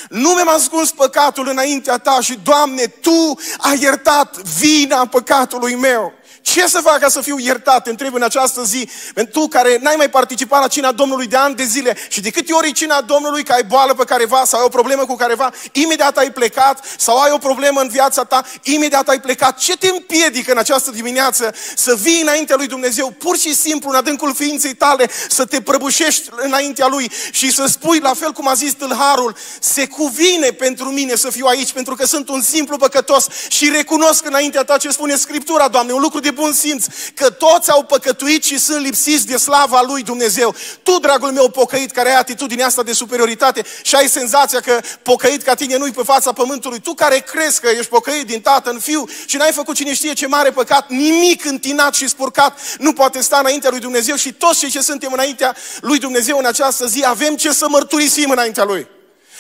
Nu mi-am ascuns păcatul înaintea ta și, Doamne, Tu ai iertat vina păcatului meu. Ce să fac ca să fiu iertat? Te întreb în această zi, pentru tu care n-ai mai participat la cina Domnului de ani de zile și de câte ori e cina Domnului că ai boală pe careva sau ai o problemă cu careva, imediat ai plecat sau ai o problemă în viața ta, imediat ai plecat. Ce te împiedică în această dimineață să vii înaintea lui Dumnezeu, pur și simplu în adâncul ființei tale, să te prăbușești înaintea lui și să spui, la fel cum a zis tâlharul, se cuvine pentru mine să fiu aici, pentru că sunt un simplu păcătos și recunosc înaintea ta ce spune Scriptura, Doamne, un lucru de bun simț că toți au păcătuit și sunt lipsiți de slava lui Dumnezeu. Tu, dragul meu pocăit, care ai atitudinea asta de superioritate și ai senzația că pocăit ca tine nu-i pe fața pământului, tu care crezi că ești pocăit din tată în fiu și n-ai făcut cine știe ce mare păcat, nimic întinat și spurcat nu poate sta înaintea lui Dumnezeu și toți cei ce suntem înaintea lui Dumnezeu în această zi avem ce să mărturisim înaintea lui.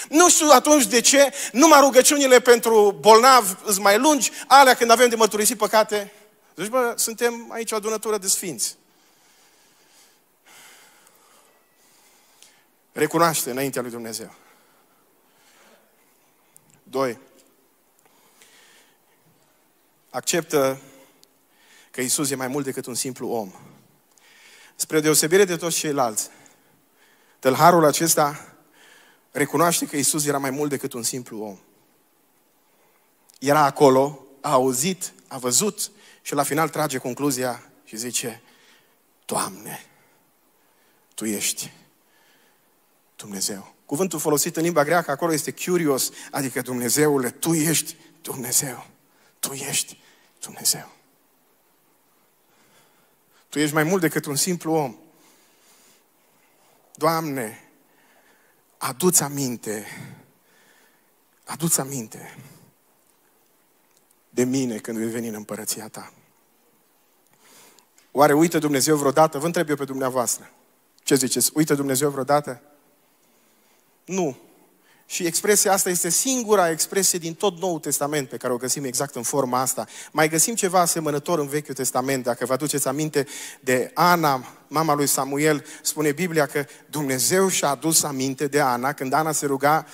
Nu știu atunci de ce, numai rugăciunile pentru bolnavi sunt mai lungi, alea când avem de mărturisit păcate deci, bă, suntem aici o adunătură de sfinți. Recunoaște înaintea lui Dumnezeu. Doi. Acceptă că Isus e mai mult decât un simplu om. Spre deosebire de toți ceilalți, tălharul acesta recunoaște că Isus era mai mult decât un simplu om. Era acolo, a auzit, a văzut, și la final trage concluzia și zice, Doamne, Tu ești Dumnezeu. Cuvântul folosit în limba greacă acolo este curios, adică Dumnezeule, Tu ești Dumnezeu. Tu ești Dumnezeu. Tu ești mai mult decât un simplu om. Doamne, aduți aminte, aduți aminte de mine când vei veni în împărăția ta. Oare uită Dumnezeu vreodată? Vă întreb eu pe dumneavoastră. Ce ziceți? Uită Dumnezeu vreodată? Nu. Și expresia asta este singura expresie din tot Noul Testament pe care o găsim exact în forma asta. Mai găsim ceva asemănător în Vechiul Testament. Dacă vă aduceți aminte de Ana, mama lui Samuel, spune Biblia că Dumnezeu și-a adus aminte de Ana când Ana se ruga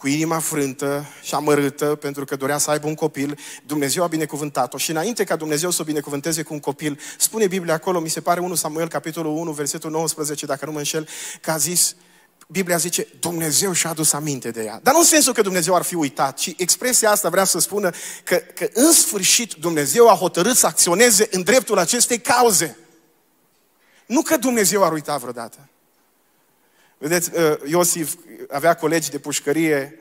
cu inima frântă și amărâtă pentru că dorea să aibă un copil, Dumnezeu a binecuvântat-o. Și înainte ca Dumnezeu să o binecuvânteze cu un copil, spune Biblia acolo, mi se pare 1 Samuel, capitolul 1, versetul 19, dacă nu mă înșel, că a zis, Biblia zice, Dumnezeu și-a adus aminte de ea. Dar nu în sensul că Dumnezeu ar fi uitat, ci expresia asta vrea să spună că, că în sfârșit Dumnezeu a hotărât să acționeze în dreptul acestei cauze. Nu că Dumnezeu ar uita vreodată. Vedeți, uh, Iosif avea colegi de pușcărie,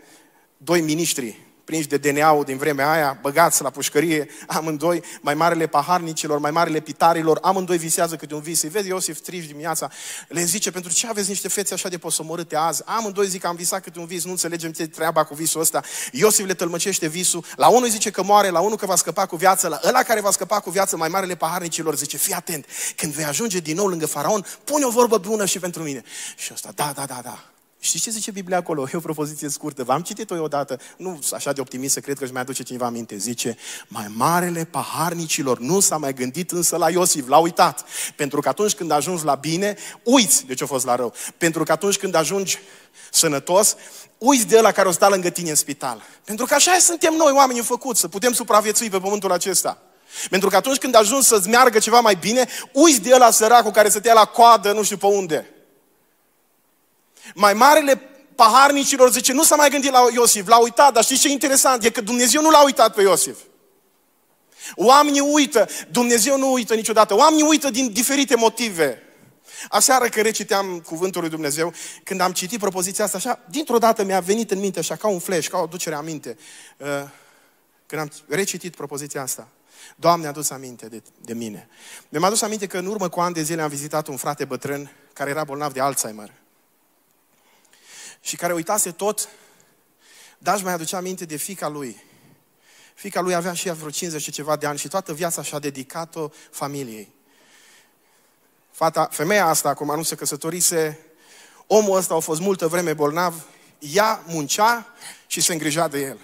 doi miniștri prinși de DNA-ul din vremea aia, băgați la pușcărie, amândoi, mai marele paharnicilor, mai marele pitarilor, amândoi visează câte un vis. Îi vede Iosif Triș dimineața, le zice, pentru ce aveți niște fețe așa de posomorâte azi? Amândoi zic, am visat câte un vis, nu înțelegem ce treaba cu visul ăsta. Iosif le tălmăcește visul, la unul zice că moare, la unul că va scăpa cu viață, la ăla care va scăpa cu viață, mai marele paharnicilor, zice, fii atent, când vei ajunge din nou lângă faraon, pune o vorbă bună și pentru mine. Și ăsta, da, da, da, da. Știți ce zice Biblia acolo? E o propoziție scurtă. V-am citit-o eu odată. Nu așa de optimist, să cred că își mai aduce cineva aminte. Zice, mai marele paharnicilor nu s-a mai gândit însă la Iosif, l-a uitat. Pentru că atunci când ajungi la bine, uiți de ce a fost la rău. Pentru că atunci când ajungi sănătos, uiți de la care o sta lângă tine în spital. Pentru că așa suntem noi, oamenii făcuți, să putem supraviețui pe pământul acesta. Pentru că atunci când ajungi să-ți meargă ceva mai bine, uiți de la săracul care să te ia la coadă nu știu pe unde. Mai marele paharnicilor zice, nu s-a mai gândit la Iosif, l-a uitat, dar știți ce interesant? E că Dumnezeu nu l-a uitat pe Iosif. Oamenii uită, Dumnezeu nu uită niciodată. Oamenii uită din diferite motive. Aseară că reciteam cuvântul lui Dumnezeu, când am citit propoziția asta așa, dintr-o dată mi-a venit în minte așa, ca un flash, ca o a aminte. Uh, când am recitit propoziția asta, Doamne, a dus aminte de, de mine. mi a adus aminte că în urmă cu ani de zile am vizitat un frate bătrân care era bolnav de Alzheimer și care uitase tot, dar își mai aducea aminte de fica lui. Fica lui avea și ea vreo 50 și ceva de ani și toată viața și-a dedicat-o familiei. Fata, femeia asta acum nu se căsătorise, omul ăsta a fost multă vreme bolnav, ea muncea și se îngrija de el.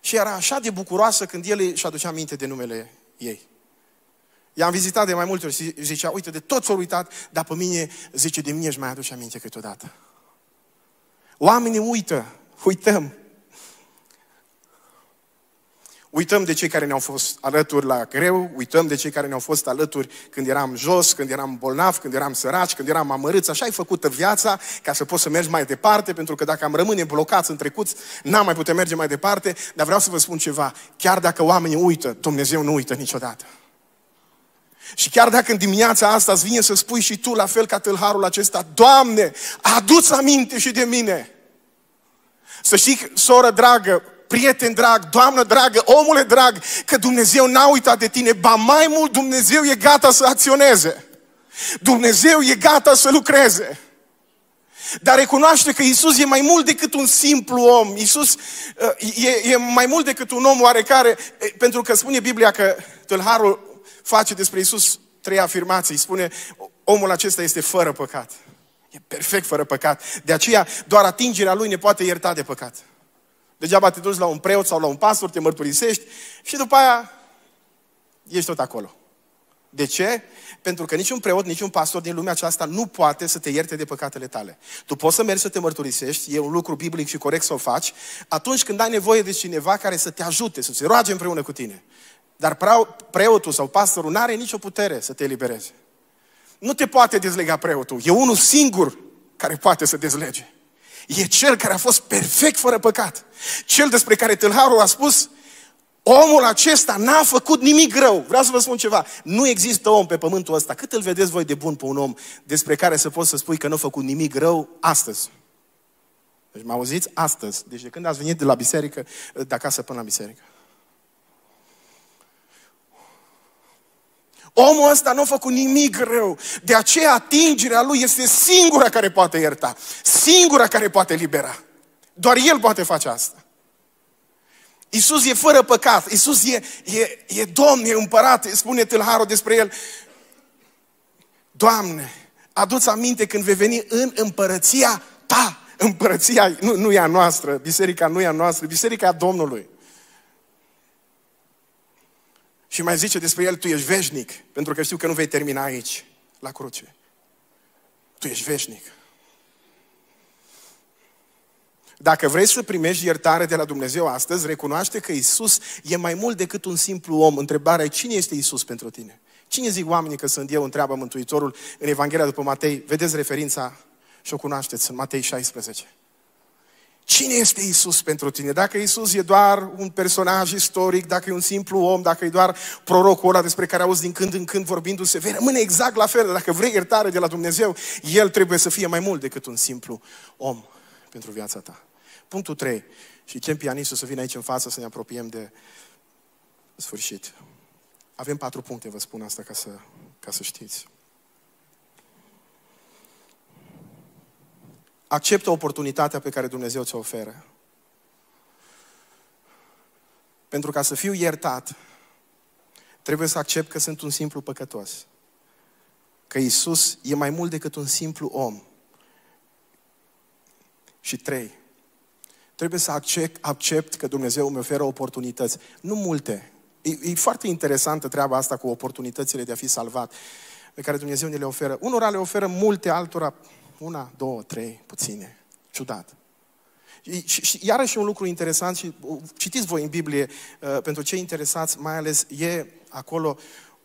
Și era așa de bucuroasă când el își aducea aminte de numele ei. I-am vizitat de mai multe ori și zicea, uite, de tot s-au uitat, dar pe mine, zice, de mine își mai aduce aminte câteodată. Oamenii uită, uităm. Uităm de cei care ne-au fost alături la greu, uităm de cei care ne-au fost alături când eram jos, când eram bolnav, când eram săraci, când eram amărâți. Așa ai făcută viața ca să poți să mergi mai departe, pentru că dacă am rămâne blocați în trecut, n-am mai putea merge mai departe. Dar vreau să vă spun ceva, chiar dacă oamenii uită, Dumnezeu nu uită niciodată. Și chiar dacă în dimineața asta îți vine să spui și tu, la fel ca tâlharul acesta, Doamne, adu-ți aminte și de mine. Să știi, soră dragă, prieten drag, doamnă dragă, omule drag, că Dumnezeu n-a uitat de tine, ba mai mult Dumnezeu e gata să acționeze. Dumnezeu e gata să lucreze. Dar recunoaște că Isus e mai mult decât un simplu om. Isus uh, e, e mai mult decât un om oarecare, pentru că spune Biblia că tâlharul face despre Isus trei afirmații. Spune, omul acesta este fără păcat. E perfect fără păcat. De aceea, doar atingerea lui ne poate ierta de păcat. Degeaba te duci la un preot sau la un pastor, te mărturisești și după aia ești tot acolo. De ce? Pentru că niciun preot, niciun pastor din lumea aceasta nu poate să te ierte de păcatele tale. Tu poți să mergi să te mărturisești, e un lucru biblic și corect să o faci, atunci când ai nevoie de cineva care să te ajute, să se roage împreună cu tine. Dar preotul sau pastorul nu are nicio putere să te elibereze. Nu te poate dezlega preotul. E unul singur care poate să dezlege. E cel care a fost perfect fără păcat. Cel despre care tâlharul a spus, omul acesta n-a făcut nimic rău. Vreau să vă spun ceva. Nu există om pe pământul ăsta. Cât îl vedeți voi de bun pe un om despre care să poți să spui că nu a făcut nimic rău astăzi? Deci mă auziți? Astăzi. Deci de când ați venit de la biserică, de acasă până la biserică. Omul ăsta nu a făcut nimic rău. De aceea atingerea lui este singura care poate ierta. Singura care poate libera. Doar el poate face asta. Isus e fără păcat. Isus e, e, e Domn, e împărat. Spune tâlharul despre el. Doamne, aduți aminte când vei veni în împărăția ta. Împărăția nu, nu e a noastră, biserica nu e a noastră, biserica e a Domnului. Și mai zice despre el, tu ești veșnic, pentru că știu că nu vei termina aici, la cruce. Tu ești veșnic. Dacă vrei să primești iertare de la Dumnezeu astăzi, recunoaște că Isus e mai mult decât un simplu om. Întrebarea e cine este Isus pentru tine? Cine zic oamenii că sunt eu, întreabă Mântuitorul în Evanghelia după Matei. Vedeți referința și o cunoașteți în Matei 16. Cine este Isus pentru tine? Dacă Isus e doar un personaj istoric, dacă e un simplu om, dacă e doar prorocul ăla despre care auzi din când în când vorbindu-se, vei rămâne exact la fel. Dacă vrei iertare de la Dumnezeu, El trebuie să fie mai mult decât un simplu om pentru viața ta. Punctul 3. Și chem pianistul să vină aici în față să ne apropiem de sfârșit. Avem patru puncte, vă spun asta ca să, ca să știți. Acceptă oportunitatea pe care Dumnezeu ți-o oferă. Pentru ca să fiu iertat, trebuie să accept că sunt un simplu păcătos. Că Isus e mai mult decât un simplu om. Și trei, trebuie să accept, accept că Dumnezeu îmi oferă oportunități. Nu multe. E, e foarte interesantă treaba asta cu oportunitățile de a fi salvat, pe care Dumnezeu ne le oferă. Unora le oferă multe, altora una, două, trei, puține. Ciudat. Și, și iarăși un lucru interesant și uh, citiți voi în Biblie, uh, pentru cei interesați, mai ales e acolo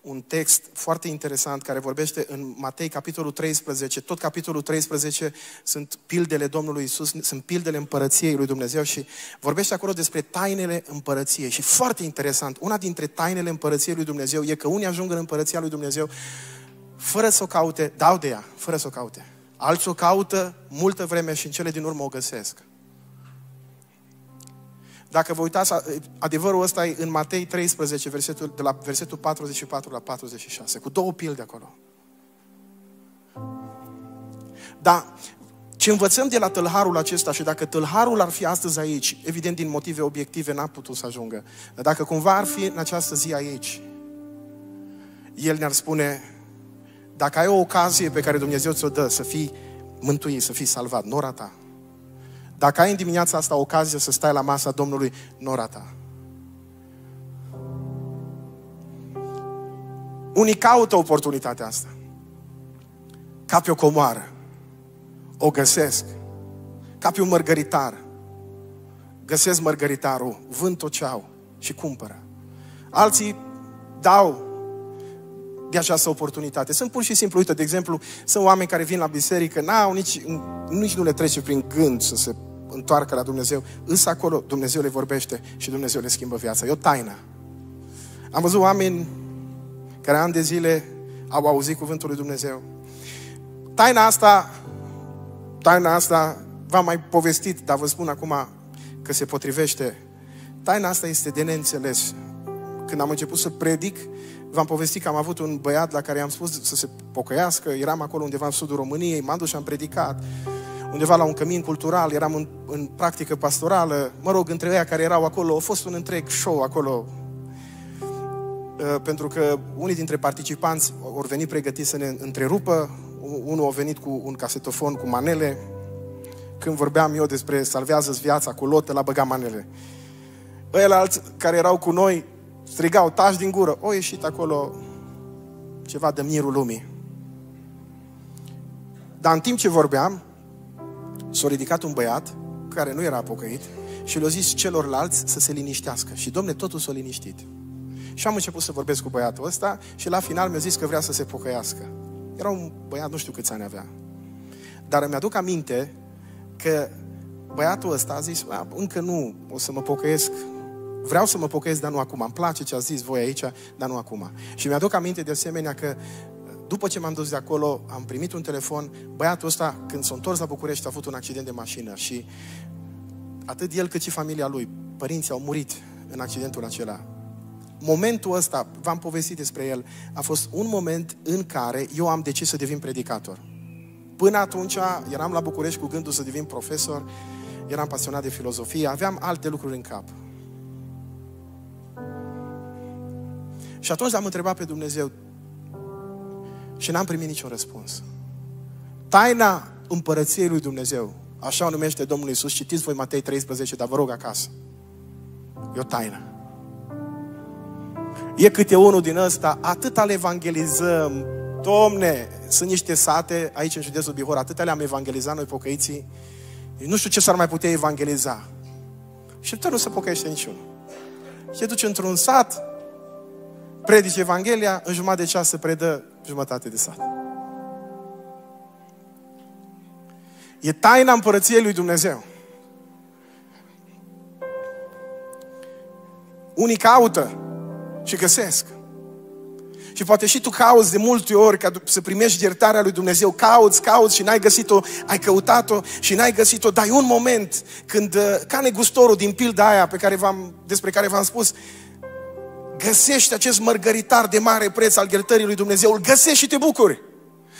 un text foarte interesant care vorbește în Matei, capitolul 13. Tot capitolul 13 sunt pildele Domnului Isus, sunt pildele împărăției lui Dumnezeu și vorbește acolo despre tainele împărăției. Și foarte interesant, una dintre tainele împărăției lui Dumnezeu e că unii ajung în împărăția lui Dumnezeu fără să o caute, dau de ea, fără să o caute. Alții o caută multă vreme și în cele din urmă o găsesc. Dacă vă uitați, adevărul ăsta e în Matei 13, versetul, de la versetul 44 la 46, cu două pilde acolo. Dar ce învățăm de la tâlharul acesta și dacă tâlharul ar fi astăzi aici, evident din motive obiective n-a putut să ajungă, dar dacă cumva ar fi în această zi aici, el ne-ar spune, dacă ai o ocazie pe care Dumnezeu ți-o dă să fii mântuit, să fii salvat, nora ta. Dacă ai în dimineața asta ocazie să stai la masa Domnului, nora ta. Unii caută oportunitatea asta. Ca pe o comoară. O găsesc. Ca pe un mărgăritar. Găsesc mărgăritarul, vând tot ce au și cumpără. Alții dau de această oportunitate. Sunt pur și simplu, uite, de exemplu, sunt oameni care vin la biserică, n-au nici, nici nu le trece prin gând să se întoarcă la Dumnezeu, însă acolo Dumnezeu le vorbește și Dumnezeu le schimbă viața. E o taină. Am văzut oameni care ani de zile au auzit cuvântul lui Dumnezeu. Taina asta, taina asta, v-am mai povestit, dar vă spun acum că se potrivește. Taina asta este de neînțeles. Când am început să predic, V-am povestit că am avut un băiat la care i-am spus să se pocăiască, eram acolo undeva în sudul României, m-am dus și am predicat undeva la un cămin cultural, eram în, în practică pastorală, mă rog, între ei care erau acolo, a fost un întreg show acolo, uh, pentru că unii dintre participanți au venit pregătiți să ne întrerupă, unul a venit cu un casetofon cu manele, când vorbeam eu despre salvează-ți viața cu lotă, la băga manele. Ăia alți care erau cu noi Strigau, tași din gură. O ieșit acolo ceva de mirul lumii. Dar în timp ce vorbeam, s-a ridicat un băiat care nu era apocăit și le-a zis celorlalți să se liniștească. Și domne, totul s-a liniștit. Și am început să vorbesc cu băiatul ăsta și la final mi-a zis că vrea să se pocăiască. Era un băiat, nu știu câți ani avea. Dar îmi aduc aminte că băiatul ăsta a zis, încă nu, o să mă pocăiesc, Vreau să mă pocăiesc, dar nu acum. Îmi place ce a zis voi aici, dar nu acum. Și mi-aduc aminte de asemenea că după ce m-am dus de acolo, am primit un telefon. Băiatul ăsta, când s-a întors la București, a avut un accident de mașină și atât el cât și familia lui, părinții au murit în accidentul acela. Momentul ăsta, v-am povestit despre el, a fost un moment în care eu am decis să devin predicator. Până atunci eram la București cu gândul să devin profesor, eram pasionat de filozofie, aveam alte lucruri în cap. Și atunci l-am întrebat pe Dumnezeu și n-am primit niciun răspuns. Taina împărăției lui Dumnezeu, așa o numește Domnul Iisus, citiți voi Matei 13, dar vă rog acasă. E o taină. E câte unul din ăsta, atâta le evangelizăm. Domne, sunt niște sate aici în județul Bihor, atâta le-am evangelizat noi pocăiții. Nu știu ce s-ar mai putea evangeliza. Și nu se pocăiește niciunul. Și te duce într-un sat, predice Evanghelia, în jumătate de ceas se predă jumătate de sat. E taina împărăției lui Dumnezeu. Unii caută și găsesc. Și poate și tu cauți de multe ori ca să primești iertarea lui Dumnezeu. Cauți, cauți și n-ai găsit-o, ai căutat-o și n-ai găsit-o. Dar e un moment când, uh, ca negustorul din pilda aia pe care v-am, despre care v-am spus, găsești acest mărgăritar de mare preț al iertării lui Dumnezeu, îl găsești și te bucuri.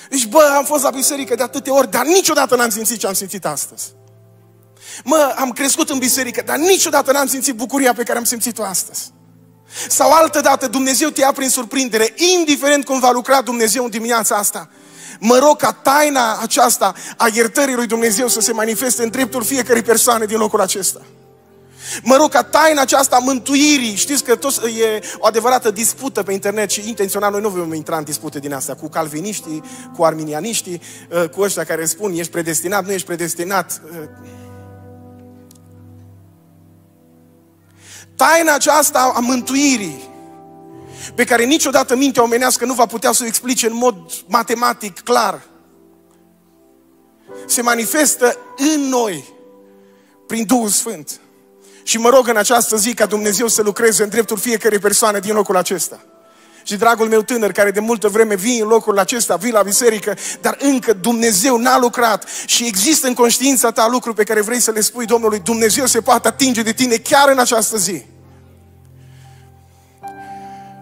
Deci, bă, am fost la biserică de atâtea ori, dar niciodată n-am simțit ce am simțit astăzi. Mă, am crescut în biserică, dar niciodată n-am simțit bucuria pe care am simțit-o astăzi. Sau altă dată, Dumnezeu te ia prin surprindere, indiferent cum va lucra Dumnezeu în dimineața asta. Mă rog ca taina aceasta a iertării lui Dumnezeu să se manifeste în dreptul fiecărei persoane din locul acesta. Mă rog ca taina aceasta a mântuirii, știți că tot e o adevărată dispută pe internet și intenționat noi nu vom intra în dispute din astea cu calviniștii, cu arminianiștii, uh, cu ăștia care spun ești predestinat, nu ești predestinat. Uh. Taina aceasta a mântuirii, pe care niciodată mintea omenească nu va putea să o explice în mod matematic clar, se manifestă în noi prin Duhul Sfânt. Și mă rog în această zi ca Dumnezeu să lucreze în dreptul fiecărei persoane din locul acesta. Și dragul meu tânăr, care de multă vreme vii în locul acesta, vii la biserică, dar încă Dumnezeu n-a lucrat și există în conștiința ta lucruri pe care vrei să le spui Domnului, Dumnezeu se poate atinge de tine chiar în această zi.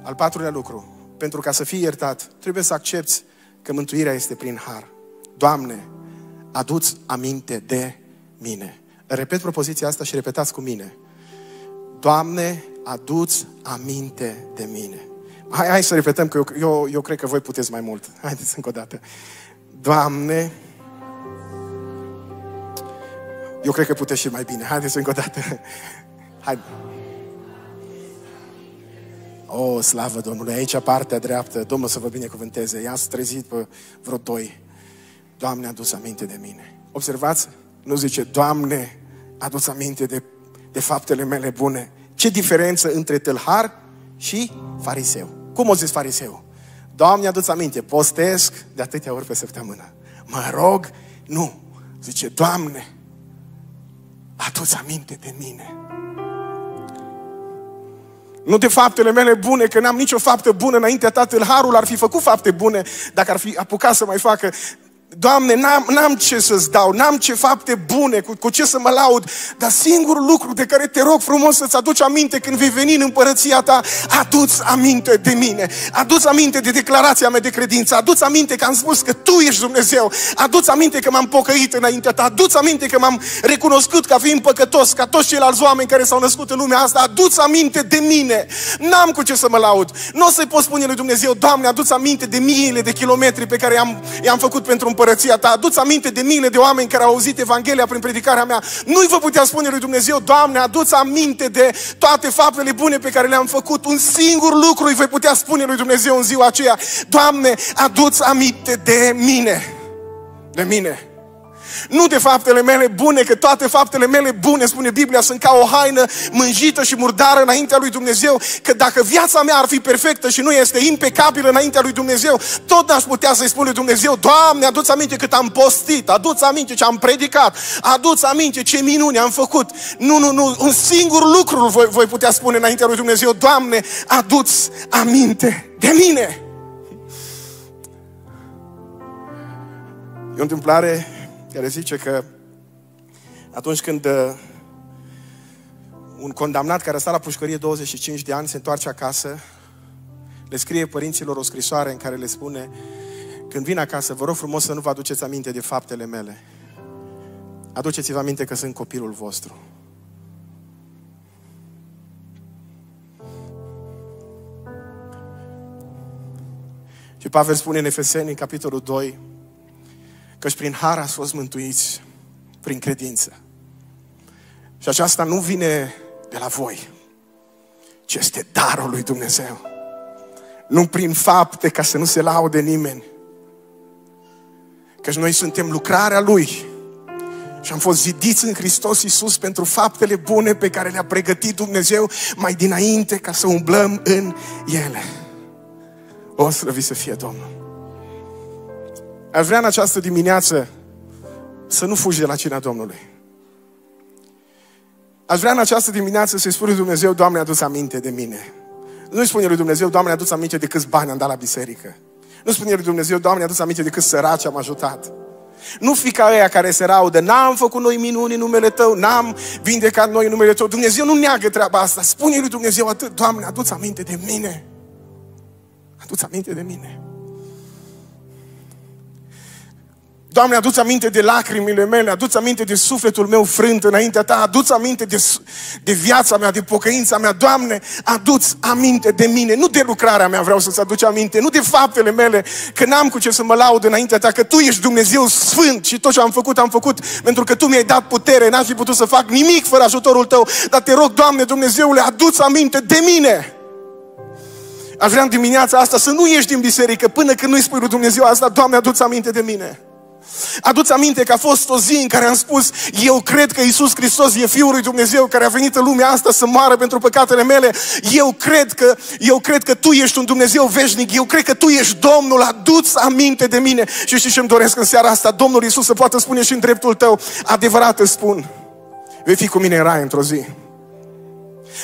Al patrulea lucru, pentru ca să fii iertat, trebuie să accepti că mântuirea este prin har. Doamne, aduți aminte de mine. Repet propoziția asta și repetați cu mine. Doamne, aduți aminte de mine. Hai, hai să repetăm, că eu, eu, eu cred că voi puteți mai mult. Haideți încă o dată. Doamne, eu cred că puteți și mai bine. Haideți încă o dată. Hai. O, oh, slavă Domnului, aici partea dreaptă, Domnul să vă binecuvânteze. I-ați trezit pe vreo doi. Doamne, adus aminte de mine. Observați nu zice, Doamne, adu-ți aminte de, de faptele mele bune. Ce diferență între tâlhar și fariseu? Cum o zis fariseu? Doamne, adu-ți aminte, postesc de atâtea ori pe săptămână. Mă rog, nu. Zice, Doamne, adu-ți aminte de mine. Nu de faptele mele bune, că n-am nicio faptă bună înaintea ta, tâlharul ar fi făcut fapte bune dacă ar fi apucat să mai facă. Doamne, n-am, n-am ce să-ți dau, n-am ce fapte bune, cu, cu ce să mă laud, dar singurul lucru de care te rog frumos să-ți aduci aminte când vei veni în împărăția ta, aduți aminte de mine, aduți aminte de declarația mea de credință, aduți aminte că am spus că Tu ești Dumnezeu, aduți aminte că m-am pocăit înaintea Ta, aduți aminte că m-am recunoscut ca fiind păcătos, ca toți ceilalți oameni care s-au născut în lumea asta, aduți aminte de mine, n-am cu ce să mă laud, nu o să-i pot spune lui Dumnezeu, Doamne, aduți aminte de miile de kilometri pe care i-am, i-am făcut pentru împărăția împărăția ta. Aduți aminte de mine, de oameni care au auzit Evanghelia prin predicarea mea. Nu-i vă putea spune lui Dumnezeu, Doamne, aduți aminte de toate faptele bune pe care le-am făcut. Un singur lucru îi voi putea spune lui Dumnezeu în ziua aceea. Doamne, aduți aminte de mine. De mine. Nu de faptele mele bune, că toate faptele mele bune, spune Biblia, sunt ca o haină mânjită și murdară înaintea lui Dumnezeu, că dacă viața mea ar fi perfectă și nu este impecabilă înaintea lui Dumnezeu, tot n-aș putea să-i spun lui Dumnezeu, Doamne, aduți aminte cât am postit, aduți aminte ce am predicat, aduți aminte ce minuni am făcut. Nu, nu, nu, un singur lucru voi, voi putea spune înaintea lui Dumnezeu, Doamne, aduți aminte de mine. E o întâmplare care zice că atunci când uh, un condamnat care a stat la pușcărie 25 de ani se întoarce acasă, le scrie părinților o scrisoare în care le spune când vin acasă, vă rog frumos să nu vă aduceți aminte de faptele mele. Aduceți-vă aminte că sunt copilul vostru. Și Pavel spune în Efeseni, în capitolul 2, căci prin har ați fost mântuiți prin credință. Și aceasta nu vine de la voi, ci este darul lui Dumnezeu. Nu prin fapte, ca să nu se laude nimeni. Căci noi suntem lucrarea Lui și am fost zidiți în Hristos Iisus pentru faptele bune pe care le-a pregătit Dumnezeu mai dinainte ca să umblăm în ele. O slăvi să fie Domnul! Aș vrea în această dimineață să nu fugi de la cina Domnului. Aș vrea în această dimineață să-i spui lui Dumnezeu, Doamne, adu-ți aminte de mine. Nu-i spune lui Dumnezeu, Doamne, adu-ți aminte de câți bani am dat la biserică. Nu spune lui Dumnezeu, Doamne, adu-ți aminte de câți săraci am ajutat. Nu fi ca aia care se raudă, n-am făcut noi minuni în numele Tău, n-am vindecat noi în numele Tău. Dumnezeu nu neagă treaba asta. Spune lui Dumnezeu atât, Doamne, adu-ți aminte de mine. Adu-ți aminte de mine. Doamne, adu-ți aminte de lacrimile mele, adu-ți aminte de sufletul meu frânt înaintea Ta, adu-ți aminte de, de viața mea, de pocăința mea. Doamne, adu-ți aminte de mine, nu de lucrarea mea vreau să-ți aduci aminte, nu de faptele mele, că n-am cu ce să mă laud înaintea Ta, că Tu ești Dumnezeu Sfânt și tot ce am făcut, am făcut pentru că Tu mi-ai dat putere, n-aș fi putut să fac nimic fără ajutorul Tău, dar te rog, Doamne Dumnezeule, adu-ți aminte de mine. Aș vrea în dimineața asta să nu ieși din biserică până când nu-i spui lui Dumnezeu asta, Doamne, adu-ți aminte de mine. Aduți aminte că a fost o zi în care am spus, eu cred că Isus Hristos e Fiul lui Dumnezeu care a venit în lumea asta să moară pentru păcatele mele. Eu cred că, eu cred că Tu ești un Dumnezeu veșnic, eu cred că Tu ești Domnul, aduți aminte de mine. Și știi ce-mi doresc în seara asta? Domnul Isus să poată spune și în dreptul tău, adevărat îți spun, vei fi cu mine în rai într-o zi.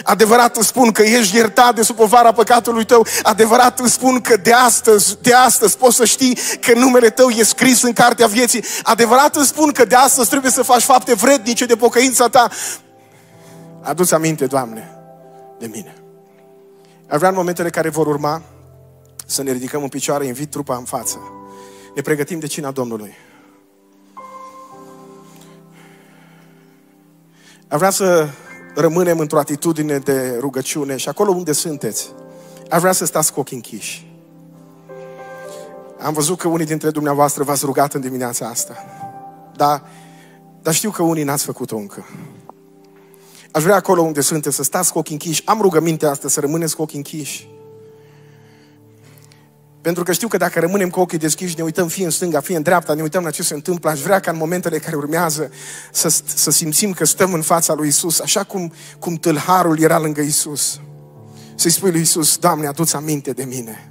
Adevărat îți spun că ești iertat de sub povara păcatului tău. Adevărat îți spun că de astăzi, de astăzi poți să știi că numele tău e scris în cartea vieții. Adevărat îți spun că de astăzi trebuie să faci fapte vrednice de pocăința ta. Aduți aminte, Doamne, de mine. Ar vrea în momentele care vor urma să ne ridicăm în picioare, invit trupa în față. Ne pregătim de cina Domnului. Ar vrea să rămânem într-o atitudine de rugăciune și acolo unde sunteți, aș vrea să stați cu ochii închiși. Am văzut că unii dintre dumneavoastră v-ați rugat în dimineața asta. Dar, dar știu că unii n-ați făcut-o încă. Aș vrea acolo unde sunteți să stați cu ochii închiși. Am rugămintea asta să rămâneți cu ochii închiși. Pentru că știu că dacă rămânem cu ochii deschiși, ne uităm fie în stânga, fie în dreapta, ne uităm la ce se întâmplă, aș vrea ca în momentele care urmează să, să simțim că stăm în fața lui Isus, așa cum, cum tâlharul era lângă Isus. Să-i spui lui Isus, Doamne, adu-ți aminte de mine.